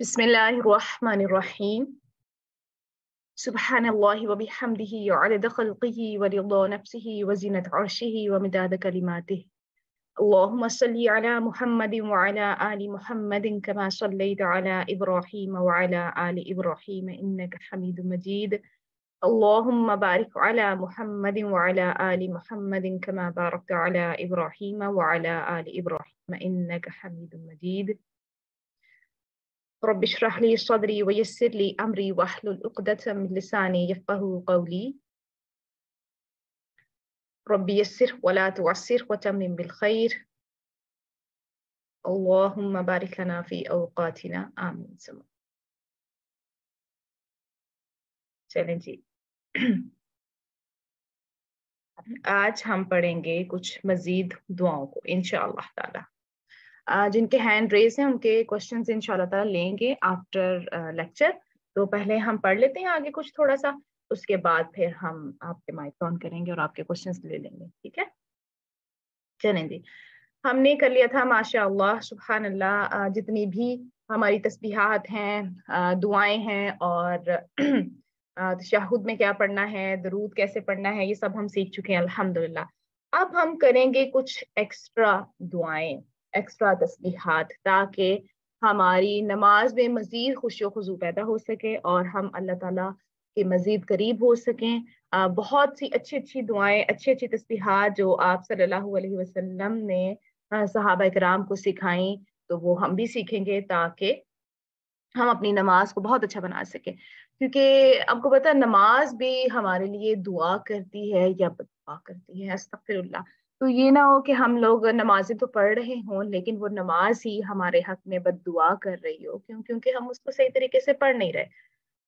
بسم الله الرحمن الرحيم سبحان الله وبحمده وعدد خلقه ورضا نفسه وزنة عرشه ومداد كلماته اللهم صل على محمد وعلى آل محمد كما صليت على إبراهيم وعلى آل إبراهيم إنك حميد مجيد اللهم بارك على محمد وعلى آل محمد كما باركت على إبراهيم وعلى آل إبراهيم إنك حميد مجيد رب اشرح لي صدري ويسر لي أمري واحلل عقدة من لساني يفقه قولي رب يسر ولا تعسر وتمم بالخير اللهم بارك لنا في أوقاتنا آمين سمع. चलें आज हम पढ़ेंगे कुछ मजीद दुआओं को इन ताला जिनके हैंड रेज हैं उनके क्वेश्चंस इन ताला लेंगे आफ्टर लेक्चर तो पहले हम पढ़ लेते हैं आगे कुछ थोड़ा सा उसके बाद फिर हम आपके माइक ऑन करेंगे और आपके क्वेश्चंस ले लेंगे ठीक है चलें जी हमने कर लिया था माशा सुबहान अल्लाह जितनी भी हमारी तस्बीहात हैं दुआएं हैं और शाहूद में क्या पढ़ना है दरूद कैसे पढ़ना है ये सब हम सीख चुके हैं अल्हम्दुलिल्लाह अब हम करेंगे कुछ एक्स्ट्रा दुआएं एक्स्ट्रा तस्बीहात ताकि हमारी नमाज में मज़ीद खुश खजू पैदा हो सके और हम अल्लाह ताला के मज़ीद करीब हो सकें बहुत सी अच्छी अच्छी दुआएं अच्छी अच्छी तस्बीहात जो आप सल्लल्लाहु अलैहि वसल्लम ने सहाबा कराम को सिखाई तो वो हम भी सीखेंगे ताकि हम अपनी नमाज को बहुत अच्छा बना सकें क्योंकि आपको पता है नमाज भी हमारे लिए दुआ करती है या बदवा करती है अस्तफिरल्ला तो ये ना हो कि हम लोग नमाजें तो पढ़ रहे हों लेकिन वो नमाज ही हमारे हक में बद दुआ कर रही हो क्यों क्योंकि हम उसको सही तरीके से पढ़ नहीं रहे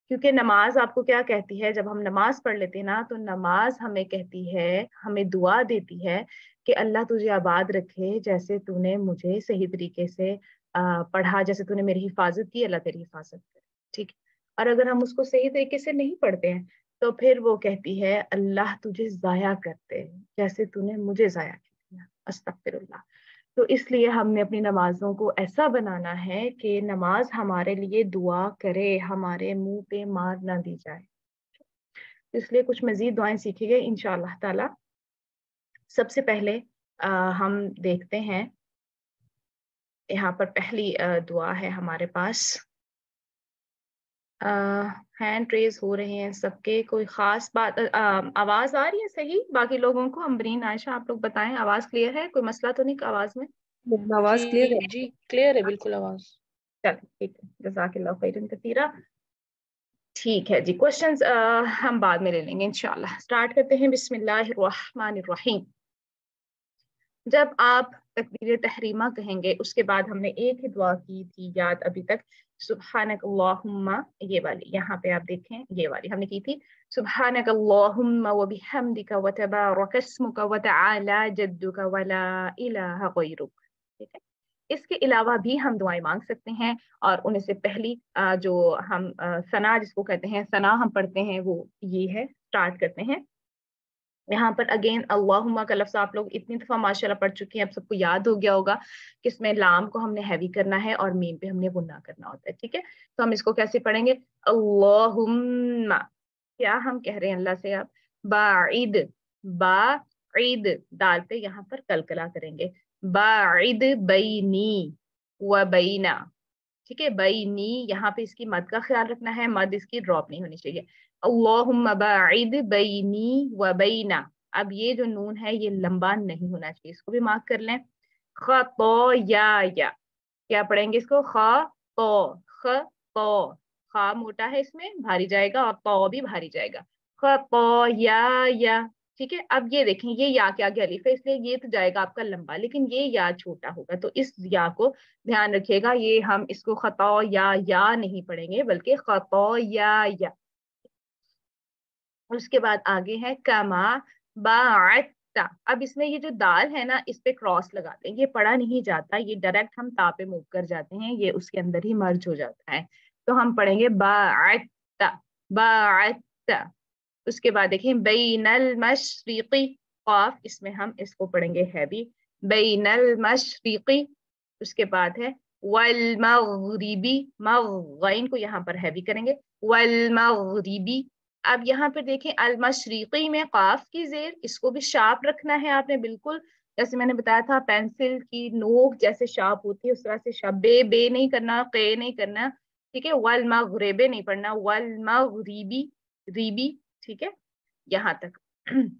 क्योंकि नमाज आपको क्या कहती है जब हम नमाज पढ़ लेते हैं ना तो नमाज हमें कहती है हमें दुआ देती है कि अल्लाह तुझे आबाद रखे जैसे तूने मुझे सही तरीके से पढ़ा जैसे तूने मेरी हिफाजत की अल्लाह तेरी हिफाजत करे ठीक और अगर हम उसको सही तरीके से नहीं पढ़ते हैं तो फिर वो कहती है अल्लाह तुझे ज़ाया करते जैसे तूने मुझे ज़ाया किया अस्तफिर तो इसलिए हमने अपनी नमाजों को ऐसा बनाना है कि नमाज हमारे लिए दुआ करे हमारे मुंह पे मार ना दी जाए इसलिए कुछ मज़ीद दुआएं सीखी गई इन ताला सबसे पहले आ, हम देखते हैं यहाँ पर पहली दुआ है हमारे पास हैंड रेज हो रहे हैं सबके कोई खास बात आवाज आ रही है सही बाकी लोगों को अम्बरीन आयशा आप लोग बताएं आवाज क्लियर है कोई मसला तो नहीं आवाज में आवाज क्लियर है जी क्लियर है बिल्कुल आवाज चलो ठीक है जजाकिल्ला खैरन कतीरा ठीक है जी क्वेश्चंस हम बाद में ले लेंगे इंशाल्लाह स्टार्ट करते हैं बिस्मिल्लाहिर्रहमानिर्रहीम जब आप तकबीर तहरीमा कहेंगे उसके बाद हमने एक ही दुआ की थी याद अभी तक सुबहानक ये वाली यहाँ पे आप देखें ये वाली हमने की थी सुबहानक अल्लाहुम्मा जद्दुका इलाहा गैरुक ठीक है इसके अलावा भी हम दुआएं मांग सकते हैं और उनमें से पहली जो हम सना जिसको कहते हैं सना हम पढ़ते हैं वो ये है स्टार्ट करते हैं यहाँ पर अगेन अल्लाहुमा का लफ्ज़ आप लोग इतनी दफ़ा माशाल्लाह पढ़ चुके हैं आप सबको याद हो गया होगा कि इसमें लाम को हमने हैवी करना है और मीम पे हमने गुना करना होता है ठीक है तो हम इसको कैसे पढ़ेंगे अल्लाहुम्मा क्या हम कह रहे हैं अल्लाह से आप बाद बाद दाल पे यहाँ पर कलकला करेंगे बाद बईनी व ठीक है बई नी यहाँ पे इसकी मद का ख्याल रखना है मद इसकी ड्रॉप नहीं होनी चाहिए अल्लाहद बई नी व ना अब ये जो नून है ये लंबा नहीं होना चाहिए इसको भी मार्क कर लें ख तो या या क्या पढ़ेंगे इसको ख तो ख तो खा मोटा है इसमें भारी जाएगा और तो भी भारी जाएगा ख तो या या ठीक है अब ये देखें ये या क्या आगे है इसलिए ये तो जाएगा आपका लंबा लेकिन ये या छोटा होगा तो इस या को ध्यान रखिएगा ये हम इसको खतौ या या नहीं पढ़ेंगे बल्कि खतौ या या उसके बाद आगे है कमा बा अब इसमें ये जो दाल है ना इस पे क्रॉस लगाते हैं ये पढ़ा नहीं जाता ये डायरेक्ट हम तापे मूव कर जाते हैं ये उसके अंदर ही मर्ज हो जाता है तो हम पढ़ेंगे बा उसके बाद देखें बेनल मशरक़ी क़ाफ इसमें हम इसको पढ़ेंगे है भी बेनल मशरक़ी उसके बाद है वल मगरीबी को यहाँ पर हैवी करेंगे वल अब यहाँ पर देखें अल में क़ाफ की जेर इसको भी शार्प रखना है आपने बिल्कुल जैसे मैंने बताया था पेंसिल की नोक जैसे शार्प होती है उस तरह से शार्प बे बे नहीं करना के नहीं करना ठीक है वलमा मगरेबे नहीं पढ़ना वलमा मगरीबी रीबी ठीक है यहाँ तक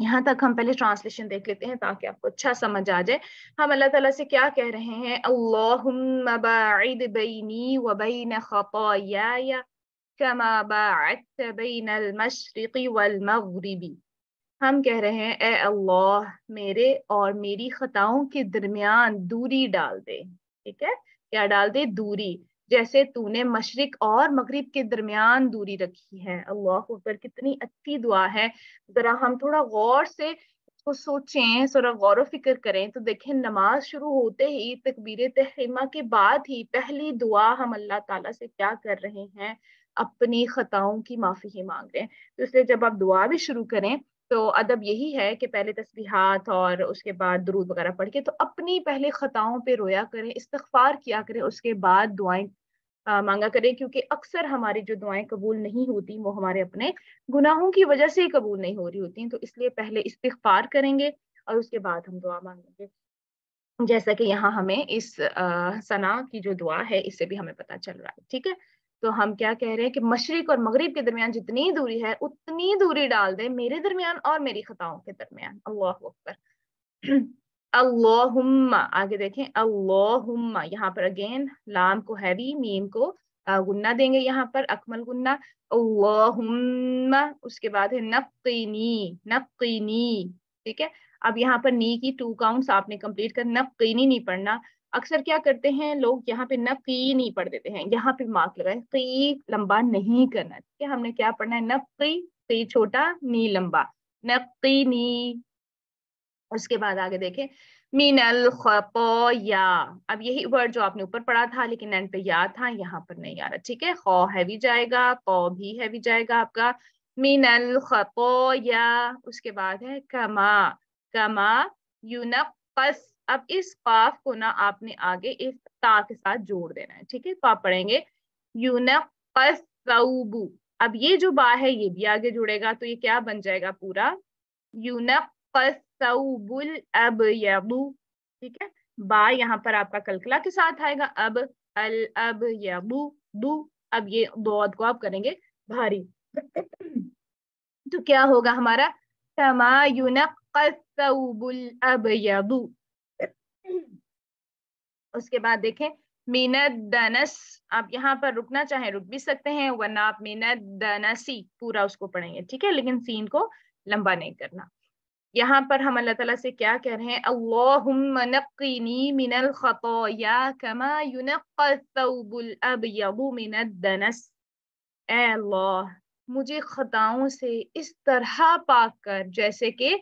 यहाँ तक हम पहले ट्रांसलेशन देख लेते हैं ताकि आपको अच्छा समझ आ जाए हम अल्लाह ताला से क्या कह रहे हैं अल्लाहुम्मी हम कह रहे हैं ए अल्लाह मेरे और मेरी खताओं के दरमियान दूरी डाल दे ठीक है क्या डाल दे दूरी जैसे तूने मशरक और मगरिब के दरमियान दूरी रखी है अल्लाह अकबर कितनी अच्छी दुआ है जरा हम थोड़ा गौर से उसको सोचें जरा गौर फिक्र करें तो देखें नमाज शुरू होते ही तकबीर तहरीमा के बाद ही पहली दुआ हम अल्लाह ताला से क्या कर रहे हैं अपनी खताओं की माफी ही मांग रहे हैं तो इसलिए जब आप दुआ भी शुरू करें तो अदब यही है कि पहले तस्बीहात और उसके बाद दरूद वगैरह पढ़ के तो अपनी पहले ख़ताओं पे रोया करें इस्तफार किया करें उसके बाद दुआएं मांगा करें क्योंकि अक्सर हमारी जो दुआएं कबूल नहीं होती वो हमारे अपने गुनाहों की वजह से ही कबूल नहीं हो रही होती तो इसलिए पहले इस्तफार करेंगे और उसके बाद हम दुआ मांगेंगे जैसा कि यहाँ हमें इस अः सना की जो दुआ है इससे भी हमें पता चल रहा है ठीक है तो हम क्या कह रहे हैं कि मशरक और मगरब के दरमियान जितनी दूरी है उतनी दूरी डाल दे मेरे दरमियान और मेरी खताओं के दरमियान अल्लाह अकबर अल्लाहुम्मा आगे देखें अल्लाहुम्मा यहाँ पर अगेन लाम को हैवी मीम को गुन्ना देंगे यहाँ पर अकमल गुन्ना अल्लाहुम्मा उसके बाद है नकीनी नकीनी ठीक है अब यहाँ पर नी की टू काउंट्स आपने कंप्लीट कर नकीनी नहीं पढ़ना अक्सर क्या करते हैं लोग यहाँ पे न की नहीं पढ़ देते हैं यहाँ पे मार्क है की लंबा नहीं करना ठीक है हमने क्या पढ़ना है नफ कई छोटा नी लंबा नकी नी उसके बाद आगे देखें मीनल या अब यही वर्ड जो आपने ऊपर पढ़ा था लेकिन एंड पे या था यहाँ पर नहीं आ रहा ठीक है खो हैवी जाएगा को भी हैवी जाएगा आपका मीनल या उसके बाद है कमा कमा यूनकस अब इस काफ को ना आपने आगे इस ता के साथ जोड़ देना है ठीक है तो आप पढ़ेंगे यूनकू अब ये जो बा है ये भी आगे जुड़ेगा तो ये क्या बन जाएगा पूरा यूनकूबुल अब यबू ठीक है बा यहाँ पर आपका कलकला के साथ आएगा अब अल अब यबू बू अब ये दो को आप करेंगे भारी तो क्या होगा हमारा तमा यूनकूबुल अब यबू उसके बाद देखें मीनत दनस आप यहाँ पर रुकना चाहें रुक भी सकते हैं वरना आप मीनत दनसी पूरा उसको पढ़ेंगे ठीक है लेकिन सीन को लंबा नहीं करना यहाँ पर हम अल्लाह ताला से क्या कह रहे हैं मिनल कमा दनस अल्लाह मुझे खताओं से इस तरह पाक कर जैसे कि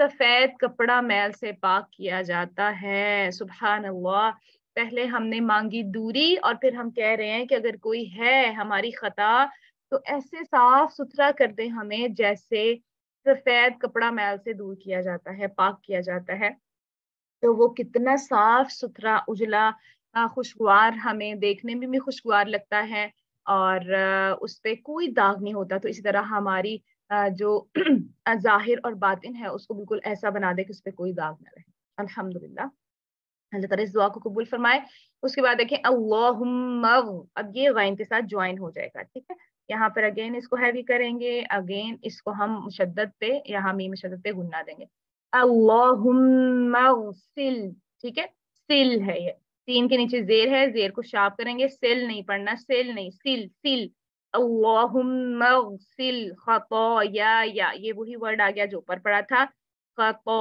सफेद कपड़ा मैल से पाक किया जाता है सुबह अल्लाह पहले हमने मांगी दूरी और फिर हम कह रहे हैं कि अगर कोई है हमारी खता तो ऐसे साफ सुथरा कर दे हमें जैसे सफेद कपड़ा मैल से दूर किया जाता है पाक किया जाता है तो वो कितना साफ सुथरा उजला खुशगवार हमें देखने में भी खुशगवार लगता है और उस पर कोई दाग नहीं होता तो इसी तरह हमारी जो जाहिर और बातिन है उसको बिल्कुल ऐसा बना दे कि उस पर कोई दाग ना रहे अल्हम्दुलिल्लाह अल्लाह ताला इस दुआ को कबूल फरमाए उसके बाद देखें अल्लाहुम्मा अब ये वाइन के साथ ज्वाइन हो जाएगा ठीक है यहाँ पर अगेन इसको हैवी करेंगे अगेन इसको हम मुशद्दत पे यहाँ मी मुशद्दत पे गुन्ना देंगे अल्लाहुम्मा सिल ठीक है सिल है ये तीन के नीचे जेर है जेर को शार्प करेंगे सिल नहीं पढ़ना सिल नहीं सिल सिल अल्लाहुम्मगसिल खतोया ये वही वर्ड आ गया जो ऊपर पड़ा था खतो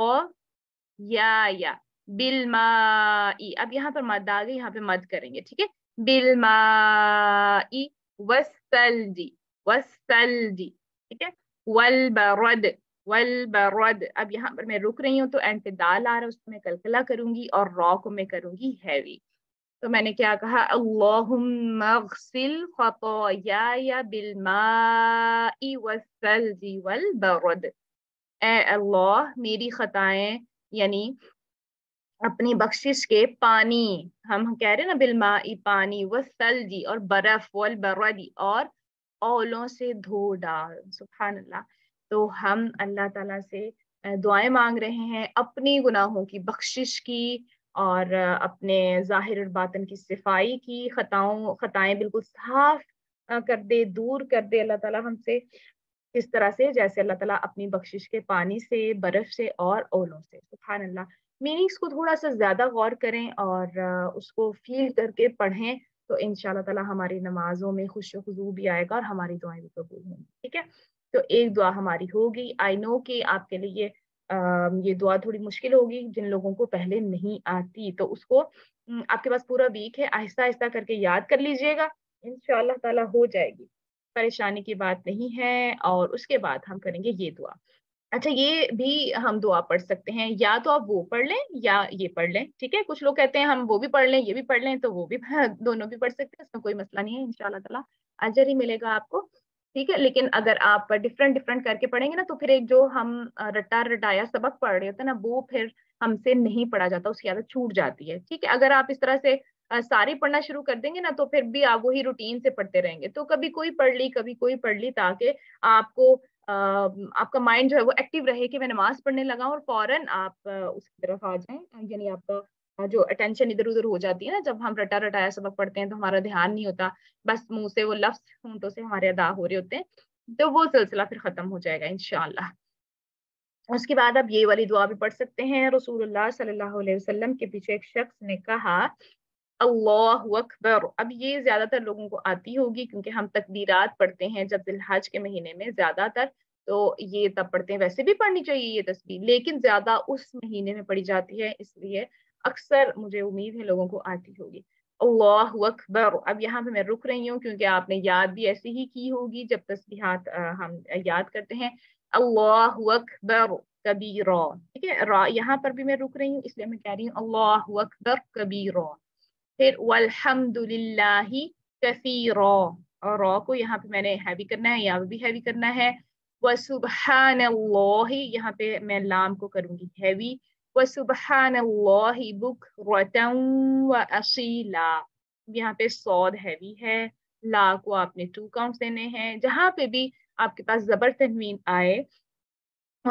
या बिलमाई अब यहाँ पर मद आ गई यहाँ पे मद करेंगे ठीक है बिलमाई वस्तलजी जी ठीक है वल बरद वल बरद अब यहाँ पर मैं रुक रही हूँ तो एंड दाल आ रहा है उसको मैं कलकला करूंगी और रॉ को मैं करूंगी हैवी तो मैंने क्या कहा अल्लाहुम्मगसिल खतोया बिलमाई वसल्जी वल बरद ए अल्लाह मेरी खताएं यानी अपनी बख्शिश के पानी हम कह रहे हैं ना बिलमाई पानी वसल्जी और बर्फ वल बरदी और ओलों से धो डाल सुबहान अल्लाह तो हम अल्लाह ताला से दुआएं मांग रहे हैं अपनी गुनाहों की बख्शिश की और अपने ज़ाहिर और बातन की सफाई की खताओं खताएं बिल्कुल साफ कर दे दूर कर दे अल्लाह ताला हमसे इस तरह से जैसे अल्लाह ताला अपनी बख्शिश के पानी से बर्फ से और ओलों से सुबहान अल्लाह मीनिंग्स को थोड़ा सा ज़्यादा गौर करें और उसको फील करके पढ़ें तो इन ताला हमारी नमाजों में खुश भी आएगा और हमारी दुआएं भी कबूल होंगी ठीक है तो एक दुआ हमारी होगी आई नो कि आपके लिए ये दुआ थोड़ी मुश्किल होगी जिन लोगों को पहले नहीं आती तो उसको आपके पास पूरा वीक है आहिस्ता आहिस्ता करके याद कर लीजिएगा इन ताला हो जाएगी परेशानी की बात नहीं है और उसके बाद हम करेंगे ये दुआ अच्छा ये भी हम दुआ पढ़ सकते हैं या तो आप वो पढ़ लें या ये पढ़ लें ठीक है कुछ लोग कहते हैं हम वो भी पढ़ लें ये भी पढ़ लें तो वो भी दोनों भी पढ़ सकते हैं इसमें कोई मसला नहीं है इन ताला अजर ही मिलेगा आपको ठीक है लेकिन अगर आप डिफरेंट डिफरेंट करके पढ़ेंगे ना तो फिर एक जो हम रटा रटाया सबक पढ़ रहे होते हैं ना वो फिर हमसे नहीं पढ़ा जाता उसकी आदत छूट जाती है ठीक है अगर आप इस तरह से सारे पढ़ना शुरू कर देंगे ना तो फिर भी आप वही रूटीन से पढ़ते रहेंगे तो कभी कोई पढ़ ली कभी कोई पढ़ ली ताकि आपको आपका माइंड जो है वो एक्टिव रहे कि मैं नमाज पढ़ने लगा और फौरन आप उसकी तरफ आ जाए यानी आपका जो अटेंशन इधर उधर हो जाती है ना जब हम रटा रटाया सबक पढ़ते हैं तो हमारा ध्यान नहीं होता बस मुंह से वो लफ्स होंठों से हमारे अदा हो रहे होते हैं तो वो सिलसिला फिर खत्म हो जाएगा इनशाला उसके बाद आप ये वाली दुआ भी पढ़ सकते हैं रसूलुल्लाह सल्लल्लाहु अलैहि वसल्लम के पीछे एक शख्स ने कहा अल्लाह अकबर अब ये ज़्यादातर लोगों को आती होगी क्योंकि हम तकदीरात पढ़ते हैं जब दिलहज के महीने में ज़्यादातर तो ये तब पढ़ते हैं वैसे भी पढ़नी चाहिए ये तस्वीर लेकिन ज़्यादा उस महीने में पढ़ी जाती है इसलिए अक्सर मुझे उम्मीद है लोगों को आती होगी अल्लाह अकबर अब यहाँ पे मैं रुक रही हूँ क्योंकि आपने याद भी ऐसे ही की होगी जब तस्बीहात हम याद करते हैं अल्लाह अकबर कबी रॉ ठीक है रॉ यहाँ पर भी मैं रुक रही हूँ इसलिए मैं कह रही हूँ अल्लाह अकबर कबी रॉ फिर वलहमदुल्ला कफी रॉ और रॉ को यहाँ पे मैंने हैवी करना है यहाँ भी हैवी करना है वसुबहान यहाँ पे मैं लाम को करूँगी हैवी वसुबहानल्लाह बुकरतन व असीला यहाँ पे सौद हैवी है ला को आपने टू काउंट देने हैं जहाँ पे भी आपके पास जबर तनवीन आए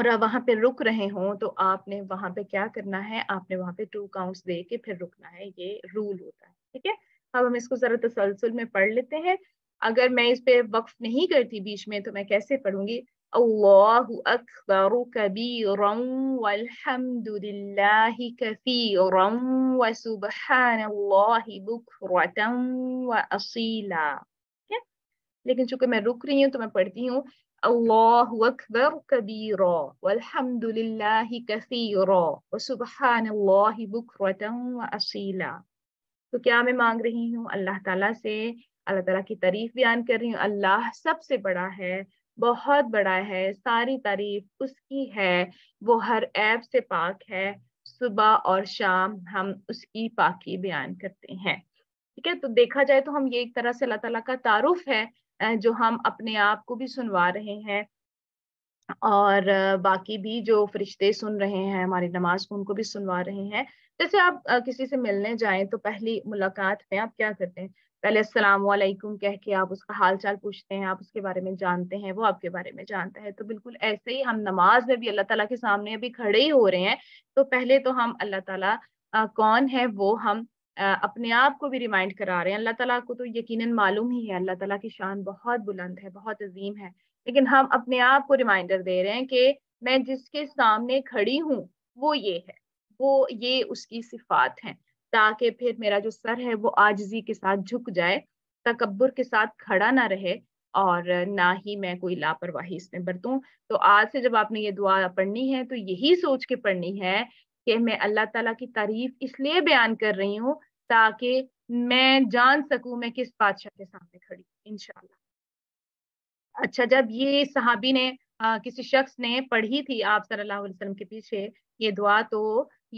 और आप वहाँ पे रुक रहे हों तो आपने वहाँ पे क्या करना है आपने वहाँ पे टू काउंट्स दे के फिर रुकना है ये रूल होता है ठीक है अब हम इसको ज़रा तसलसल में पढ़ लेते हैं अगर मैं इस पे वक्फ नहीं करती बीच में तो मैं कैसे पढ़ूंगी الله أكبر كبيرا والحمد لله كثيرا وسبحان الله بكرة وأصيلا okay? लेकिन चूंकि मैं रुक रही हूँ तो मैं पढ़ती हूँ अल्लाह अकबर कबीरा वल्हम्दुलिल्लाह कसीरा व सुबहान अल्लाह बुकरतन व असीला तो क्या मैं मांग रही हूँ अल्लाह ताला से अल्लाह ताला की तारीफ बयान कर रही हूँ अल्लाह सबसे बड़ा है बहुत बड़ा है सारी तारीफ उसकी है वो हर ऐप से पाक है सुबह और शाम हम उसकी पाकी बयान करते हैं ठीक है तो देखा जाए तो हम ये एक तरह से अल्लाह तला का तारुफ है जो हम अपने आप को भी सुनवा रहे हैं और बाकी भी जो फरिश्ते सुन रहे हैं हमारी नमाज को उनको भी सुनवा रहे हैं जैसे आप किसी से मिलने जाएं तो पहली मुलाकात में आप क्या करते हैं पहले वालेकुम कह के आप उसका हाल चाल पूछते हैं आप उसके बारे में जानते हैं वो आपके बारे में जानता है तो बिल्कुल ऐसे ही हम नमाज में भी अल्लाह तला के सामने अभी खड़े ही हो रहे हैं तो पहले तो हम अल्लाह तला आ, कौन है वो हम आ, अपने आप को भी रिमाइंड करा रहे हैं अल्लाह तला को तो यकीनन मालूम ही है अल्लाह तला की शान बहुत बुलंद है बहुत अजीम है लेकिन हम अपने आप को रिमाइंडर दे रहे हैं कि मैं जिसके सामने खड़ी हूँ वो ये है वो ये उसकी सिफात हैं ताकि फिर मेरा जो सर है वो आजजी के साथ झुक जाए तकबर के साथ खड़ा ना रहे और ना ही मैं कोई लापरवाही इसमें बरतूं तो आज से जब आपने ये दुआ पढ़नी है तो यही सोच के पढ़नी है कि मैं अल्लाह ताला की तारीफ इसलिए बयान कर रही हूँ ताकि मैं जान सकूं मैं किस बादशाह के सामने खड़ी इनशाला अच्छा जब ये सहाबी ने आ, किसी शख्स ने पढ़ी थी आप सल्लल्लाहु अलैहि वसल्लम के पीछे ये दुआ तो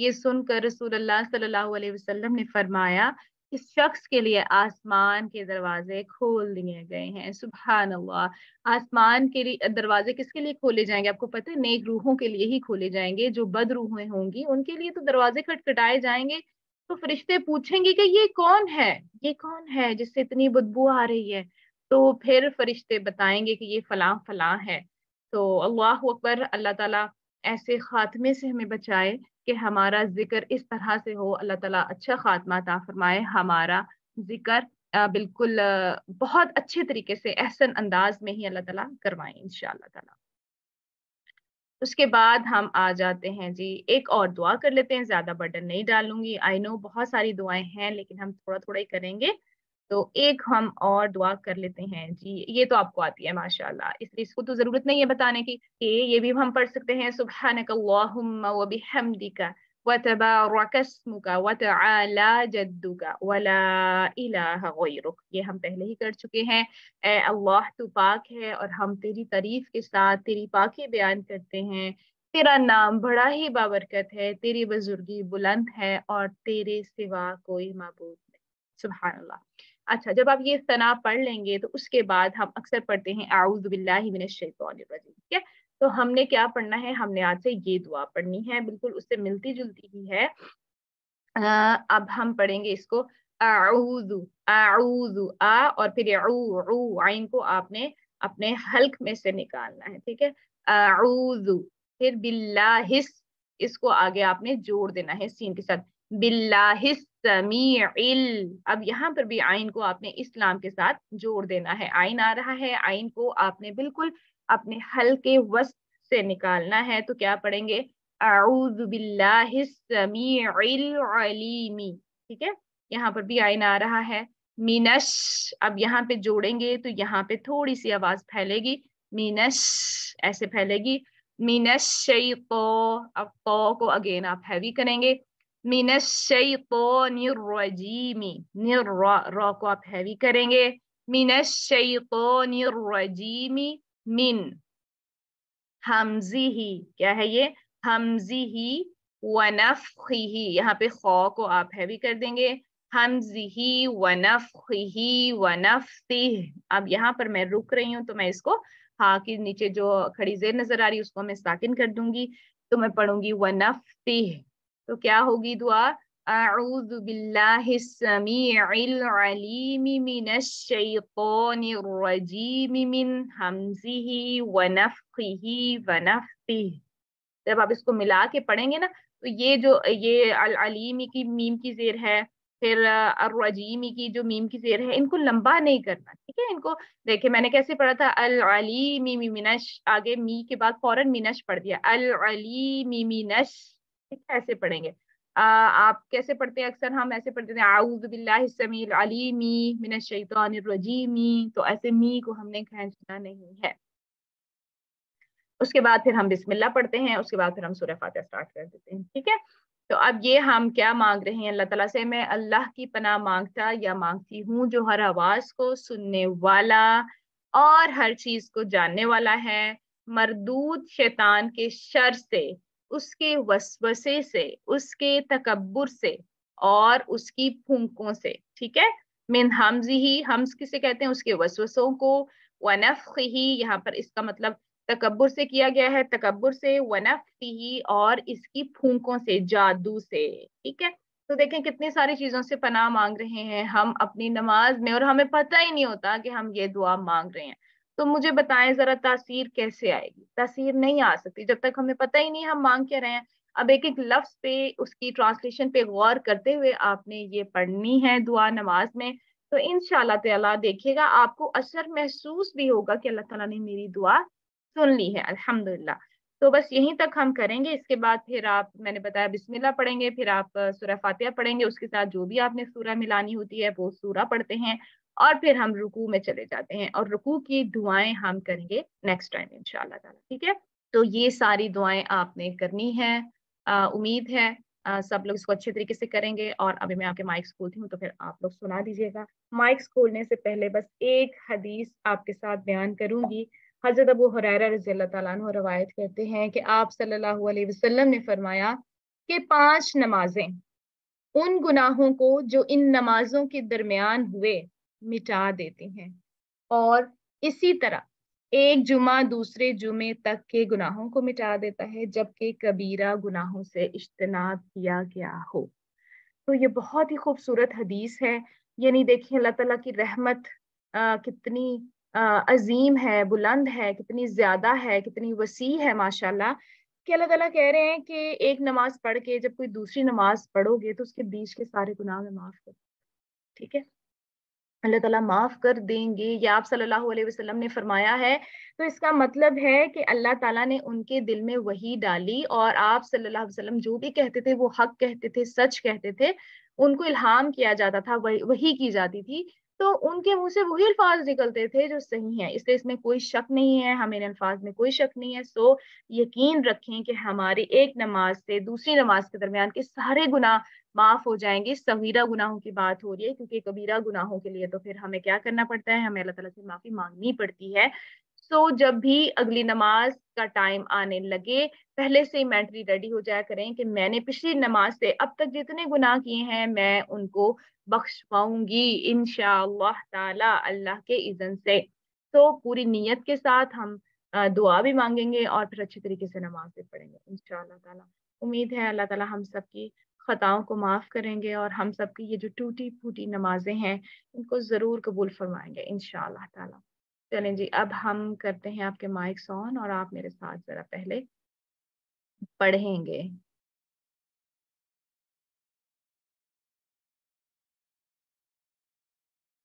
ये सुनकर रसूल सल्लल्लाहु अलैहि वसल्लम ने फरमाया इस शख्स के लिए आसमान के दरवाजे खोल दिए गए हैं सुबह अल्लाह आसमान के लिए दरवाजे किसके लिए खोले जाएंगे आपको पता है नेक रूहों के लिए ही खोले जाएंगे जो बद रूहें होंगी उनके लिए तो दरवाजे खटखटाए जाएंगे तो फरिश्ते पूछेंगे कि ये कौन है ये कौन है जिससे इतनी बदबू आ रही है तो फिर फरिश्ते बताएंगे कि ये फलां फलां है तो अल्लाह अकबर अल्लाह ताला ऐसे खात्मे से हमें बचाए कि हमारा जिक्र इस तरह से हो अल्लाह ताला अच्छा खात्मा ता फरमाए हमारा जिक्र बिल्कुल बहुत अच्छे तरीके से एहसन अंदाज में ही अल्लाह ताला करवाए इन ताला उसके बाद हम आ जाते हैं जी एक और दुआ कर लेते हैं ज़्यादा बर्डन नहीं डालूंगी आई नो बहुत सारी दुआएं हैं लेकिन हम थोड़ा थोड़ा ही करेंगे तो एक हम और दुआ कर लेते हैं जी ये तो आपको आती है माशाल्लाह इसलिए इसको तो ज़रूरत नहीं है बताने की कि ये भी हम पढ़ सकते हैं सुबह व ये हम पहले ही कर चुके हैं ए अल्लाह तू पाक है और हम तेरी तारीफ के साथ तेरी पाकी बयान करते हैं तेरा नाम बड़ा ही बाबरकत है तेरी बुजुर्गी बुलंद है और तेरे सिवा कोई मबूद नहीं सुबह अल्लाह अच्छा जब आप ये तनाव पढ़ लेंगे तो उसके बाद हम अक्सर पढ़ते हैं आउज़बिल्लाशैतान ठीक है तो हमने क्या पढ़ना है हमने आज से ये दुआ पढ़नी है बिल्कुल उससे मिलती जुलती ही है आ, अब हम पढ़ेंगे इसको आउजु आ और फिर आइन को आपने अपने हल्क में से निकालना है ठीक है आउजु फिर बिल्लास इसको आगे आपने जोड़ देना है सीन के साथ बिल्लास समील अब यहाँ पर भी आइन को आपने इस्लाम के साथ जोड़ देना है आइन आ रहा है आइन को आपने बिल्कुल अपने हल के वस्त से निकालना है तो क्या पढ़ेंगे अलीमी ठीक है यहाँ पर भी आइन आ रहा है मीनश अब यहाँ पे जोड़ेंगे तो यहाँ पे थोड़ी सी आवाज फैलेगी मीनश ऐसे फैलेगी मीनश शो अब तो को अगेन आप हैवी करेंगे मीन शो निर को आप हैवी करेंगे शो शैतोनिर्रजीम मिन हमजी ही क्या है ये हमजी ही वनफ ही यहाँ पे खौ को आप हैवी कर देंगे हमजी ही वनफी ही वनफती अब यहाँ पर मैं रुक रही हूँ तो मैं इसको हा के नीचे जो खड़ी जेर नजर आ रही है उसको मैं साकिन कर दूंगी तो मैं पढ़ूंगी वनफती तो क्या होगी दुआ أعوذ जब आप इसको मिला के पढ़ेंगे ना तो ये जो ये अल अलीमी की मीम की जेर है फिर अरजीमी की जो मीम की जेर है इनको लंबा नहीं करना ठीक है इनको देखिए मैंने कैसे पढ़ा था अल अलीमी मिनश आगे मी के बाद फौरन मिनश पढ़ दिया अल अलीमी मिनश ठीक है ऐसे पढ़ेंगे आ, आप कैसे पढ़ते हैं अक्सर हम ऐसे पढ़ते थे आउज बिल्लामी मिनशैतरजीमी तो ऐसे मी को हमने खेचना नहीं है उसके बाद फिर हम बिस्मिल्लाह पढ़ते हैं उसके बाद फिर हम सूर्य फातह स्टार्ट कर देते हैं ठीक है तो अब ये हम क्या मांग रहे हैं अल्लाह ताला से मैं अल्लाह की पनाह मांगता या मांगती हूँ जो हर आवाज को सुनने वाला और हर चीज को जानने वाला है मरदूद शैतान के शर से उसके वसवसे से उसके तकबर से और उसकी फूंकों से ठीक है मिन हमजी ही हम्स किसे कहते हैं उसके वसवसों को वनफ ही यहाँ पर इसका मतलब तकबर से किया गया है तकबर से वनफ ही और इसकी फूंकों से जादू से ठीक है तो देखें कितनी सारी चीजों से पनाह मांग रहे हैं हम अपनी नमाज में और हमें पता ही नहीं होता कि हम ये दुआ मांग रहे हैं तो मुझे बताएं जरा तासीर कैसे आएगी तासीर नहीं आ सकती जब तक हमें पता ही नहीं हम मांग क्या रहे हैं अब एक एक लफ्ज पे उसकी ट्रांसलेशन पे गौर करते हुए आपने ये पढ़नी है दुआ नमाज में तो इन तला देखिएगा आपको असर महसूस भी होगा कि अल्लाह तला ने मेरी दुआ सुन ली है अल्हम्दुलिल्लाह तो बस यहीं तक हम करेंगे इसके बाद फिर आप मैंने बताया बिस्मिल्लाह पढ़ेंगे फिर आप सूरह फातिहा पढ़ेंगे उसके साथ जो भी आपने सूरह मिलानी होती है वो सूरह पढ़ते हैं और फिर हम रुकू में चले जाते हैं और रुकू की दुआएं हम करेंगे नेक्स्ट टाइम इनशाला ठीक है तो ये सारी दुआएं आपने करनी है उम्मीद है आ, सब लोग इसको अच्छे तरीके से करेंगे और अभी मैं आपके माइक्स खोलती हूँ तो फिर आप लोग सुना दीजिएगा माइक्स खोलने से पहले बस एक हदीस आपके साथ बयान करूंगी हजरत अबू हुरैरा रजी अल्लाह रवायत करते हैं कि आप सल्लल्लाहु अलैहि वसल्लम ने फरमाया कि पांच नमाजें उन गुनाहों को जो इन नमाजों के दरमियान हुए मिटा देती हैं और इसी तरह एक जुमा दूसरे जुमे तक के गुनाहों को मिटा देता है जबकि कबीरा गुनाहों से इज्तनाब किया गया हो तो ये बहुत ही खूबसूरत हदीस है यानी देखिए अल्लाह तला की रहमत आ, कितनी आ, अजीम है बुलंद है कितनी ज्यादा है कितनी वसी है माशाल्लाह कि अल्लाह तला कह रहे हैं कि एक नमाज पढ़ के जब कोई दूसरी नमाज पढ़ोगे तो उसके बीच के सारे गुनाह में माफ कर ठीक है अल्लाह ताला माफ कर देंगे या आप सल्लल्लाहु अलैहि वसल्लम ने फरमाया है तो इसका मतलब है कि अल्लाह ताला ने उनके दिल में वही डाली और आप सल्लल्लाहु अलैहि वसल्लम जो भी कहते थे वो हक कहते थे सच कहते थे उनको इल्हाम किया जाता था वही वही की जाती थी तो उनके मुंह से वही अल्फाज निकलते थे जो सही हैं इसलिए इसमें कोई शक नहीं है हमें इन अल्फाज में कोई शक नहीं है सो यकीन रखें कि हमारी एक नमाज से दूसरी नमाज के दरमियान के सारे गुनाह माफ हो जाएंगे सगीरा गुनाहों की बात हो रही है क्योंकि कबीरा गुनाहों के लिए तो फिर हमें क्या करना पड़ता है हमें अल्लाह तला से माफी मांगनी पड़ती है सो तो so, जब भी अगली नमाज का टाइम आने लगे पहले से मेंटली रेडी हो जाया करें कि मैंने पिछली नमाज से अब तक जितने गुनाह किए हैं मैं उनको बख्श पाऊंगी इन ताला अल्लाह के इज़न से तो पूरी नीयत के साथ हम दुआ भी मांगेंगे और फिर अच्छे तरीके से नमाज भी पढ़ेंगे इन ताला उम्मीद है अल्लाह ताला हम सब की ख़ताओं को माफ़ करेंगे और हम सब की ये जो टूटी फूटी नमाजें हैं इनको ज़रूर कबूल फरमाएंगे इन ताला चलें जी अब हम करते हैं आपके माइक्स ऑन और आप मेरे साथ जरा पहले पढ़ेंगे